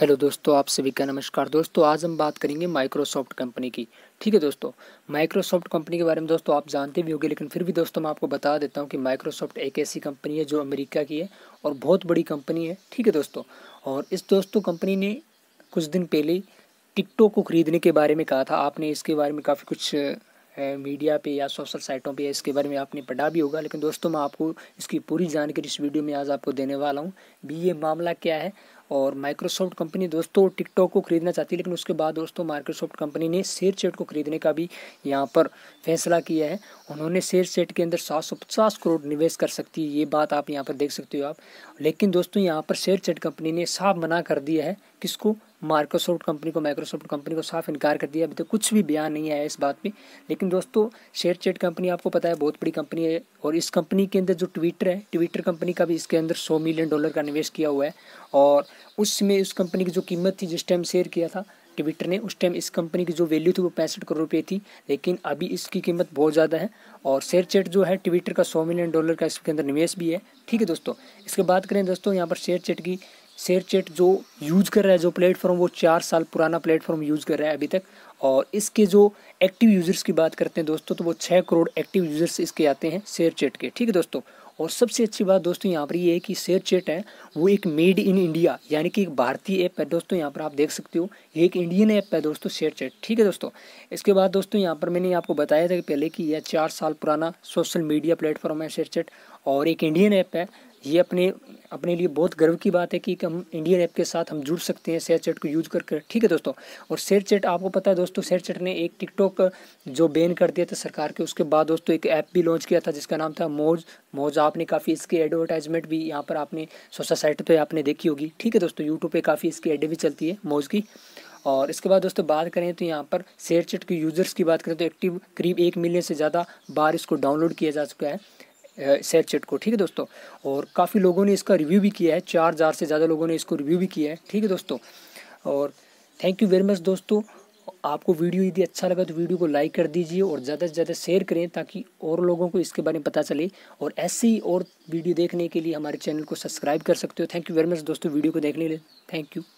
hello दोस्तों आप सभी का नमस्कार दोस्तों आज हम बात करेंगे माइक्रोसॉफ्ट कंपनी की ठीक है दोस्तों माइक्रोसॉफ्ट कंपनी के बारे में दोस्तों आप जानते भी होंगे लेकिन फिर भी दोस्तों मैं आपको बता देता हूँ कि माइक्रोसॉफ्ट एक ऐसी कंपनी है जो अमेरिका की है और बहुत बड़ी कंपनी है ठीक है दोस्तों और इस दोस्तों कंपनी ने कुछ दिन पहले टिकटॉक को खरीदने के बारे में कहा था आपने इसके बारे में काफ़ी कुछ मीडिया पे या सोशल साइटों पे इसके बारे में आपने पढ़ा भी होगा लेकिन दोस्तों मैं आपको इसकी पूरी जानकारी इस वीडियो में आज आपको देने वाला हूँ भी ये मामला क्या है और माइक्रोसॉफ्ट कंपनी दोस्तों टिकटॉक को खरीदना चाहती है लेकिन उसके बाद दोस्तों माइक्रोसॉफ्ट कंपनी ने शेयर चेट को खरीदने का भी यहाँ पर फैसला किया है उन्होंने शेयर चेट के अंदर सात सौ पचास करोड़ निवेश कर सकती है ये बात आप यहाँ पर देख सकते हो आप लेकिन दोस्तों यहाँ पर शेयर चेट कंपनी ने साफ मना कर दिया है किसको माइक्रोसॉफ्ट कंपनी को माइक्रोसॉफ्ट कंपनी को साफ इनकार कर दिया अभी तो कुछ भी बयान नहीं आया इस बात पे लेकिन दोस्तों शेयर चेट कंपनी आपको पता है बहुत बड़ी कंपनी है और इस कंपनी के अंदर जो ट्विटर है ट्विटर कंपनी का भी इसके अंदर सौ मिलियन डॉलर का निवेश किया हुआ है और उसमें उस कंपनी की जो कीमत थी जिस टाइम शेयर किया था ट्विटर ने उस टाइम इस कंपनी की जो वैल्यू थी वो पैंसठ करोड़ रुपये थी लेकिन अभी इसकी कीमत बहुत ज़्यादा है और शेयर चैट जो है ट्विटर का सौ मिलियन डॉलर का इसके अंदर निवेश भी है ठीक है दोस्तों इसके बात करें दोस्तों यहाँ पर शेयर चैट की शेयर चैट जो यूज़ कर रहा है जो प्लेटफॉर्म वो चार साल पुराना प्लेटफॉर्म यूज़ कर रहा है अभी तक और इसके जो एक्टिव यूज़र्स की बात करते हैं दोस्तों तो वो छः करोड़ एक्टिव यूज़र्स इसके आते हैं शेयर चैट के ठीक है दोस्तों और सबसे अच्छी बात दोस्तों यहाँ पर ये है कि शेयर चैट है वो एक मेड इन इंडिया यानी कि एक भारतीय ऐप है दोस्तों यहाँ पर आप देख सकते हो एक इंडियन ऐप है दोस्तों शेयर चैट ठीक है दोस्तों इसके बाद दोस्तों यहाँ पर मैंने आपको बताया था कि पहले कि यह चार साल पुराना सोशल मीडिया प्लेटफॉर्म है शेयर चैट और एक इंडियन ऐप है ये अपने अपने लिए बहुत गर्व की बात है कि, कि हम इंडियन ऐप के साथ हम जुड़ सकते हैं शेयर चैट को यूज़ करके ठीक है दोस्तों और शेयर चैट आपको पता है दोस्तों शेयर चैट ने एक टिकटॉक जो बैन कर दिया था सरकार के उसके बाद दोस्तों एक ऐप भी लॉन्च किया था जिसका नाम था मोज मोज आपने काफ़ी इसकी एडवर्टाइजमेंट भी यहाँ पर आपने सोशल साइट पर आपने देखी होगी ठीक है दोस्तों यूट्यूब पर काफ़ी इसकी एड भी चलती है मोज की और इसके बाद दोस्तों बात करें तो यहाँ पर शेयर चैट के यूज़र्स की बात करें तो एक्टिव करीब एक मिलियन से ज़्यादा बार इसको डाउनलोड किया जा चुका है सैर चैट को ठीक है दोस्तों और काफ़ी लोगों ने इसका रिव्यू भी किया है चार हज़ार से ज़्यादा लोगों ने इसको रिव्यू भी किया है ठीक है दोस्तों और थैंक यू वेरी मच दोस्तों आपको वीडियो यदि अच्छा लगा तो वीडियो को लाइक कर दीजिए और ज़्यादा से ज़्यादा शेयर करें ताकि और लोगों को इसके बारे में पता चले और ऐसे ही और वीडियो देखने के लिए हमारे चैनल को सब्सक्राइब कर सकते हो थैंक यू वेरी मच दोस्तों वीडियो को देखने के लिए थैंक यू